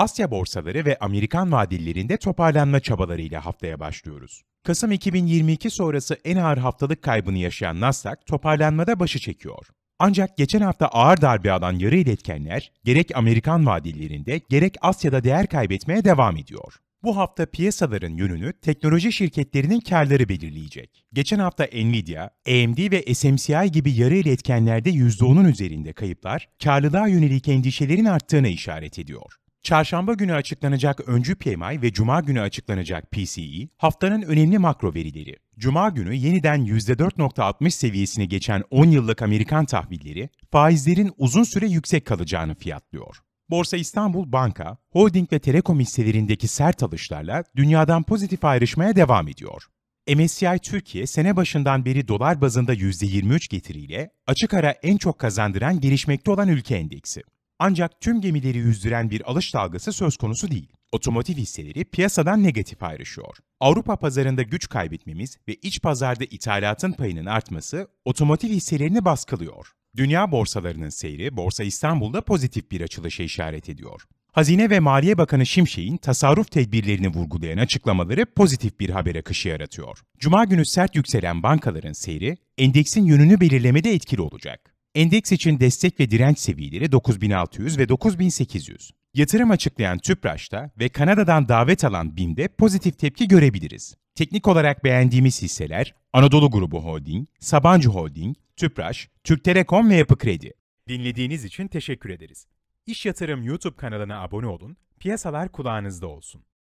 Asya borsaları ve Amerikan vadillerinde toparlanma çabalarıyla haftaya başlıyoruz. Kasım 2022 sonrası en ağır haftalık kaybını yaşayan Nasdaq toparlanmada başı çekiyor. Ancak geçen hafta ağır darbe alan yarı iletkenler gerek Amerikan vadillerinde gerek Asya'da değer kaybetmeye devam ediyor. Bu hafta piyasaların yönünü teknoloji şirketlerinin karları belirleyecek. Geçen hafta Nvidia, AMD ve SMCI gibi yarı iletkenlerde %10'un üzerinde kayıplar, karlılığa yönelik endişelerin arttığını işaret ediyor. Çarşamba günü açıklanacak öncü PMI ve Cuma günü açıklanacak PCE haftanın önemli makro verileri. Cuma günü yeniden %4.60 seviyesini geçen 10 yıllık Amerikan tahvilleri faizlerin uzun süre yüksek kalacağını fiyatlıyor. Borsa İstanbul Banka, holding ve telekom hisselerindeki sert alışlarla dünyadan pozitif ayrışmaya devam ediyor. MSCI Türkiye sene başından beri dolar bazında %23 getiriyle açık ara en çok kazandıran gelişmekte olan ülke endeksi. Ancak tüm gemileri yüzdüren bir alış dalgası söz konusu değil. Otomotiv hisseleri piyasadan negatif ayrışıyor. Avrupa pazarında güç kaybetmemiz ve iç pazarda ithalatın payının artması otomotiv hisselerini baskılıyor. Dünya borsalarının seyri Borsa İstanbul'da pozitif bir açılışa işaret ediyor. Hazine ve Maliye Bakanı Şimşek'in tasarruf tedbirlerini vurgulayan açıklamaları pozitif bir haber akışı yaratıyor. Cuma günü sert yükselen bankaların seyri endeksin yönünü belirlemede etkili olacak. Endeks için destek ve direnç seviyeleri 9600 ve 9800. Yatırım açıklayan Tüpraş'ta ve Kanada'dan davet alan BİM'de pozitif tepki görebiliriz. Teknik olarak beğendiğimiz hisseler Anadolu Grubu Holding, Sabancı Holding, Tüpraş, Türk Telekom ve Yapı Kredi. Dinlediğiniz için teşekkür ederiz. İş Yatırım YouTube kanalına abone olun, piyasalar kulağınızda olsun.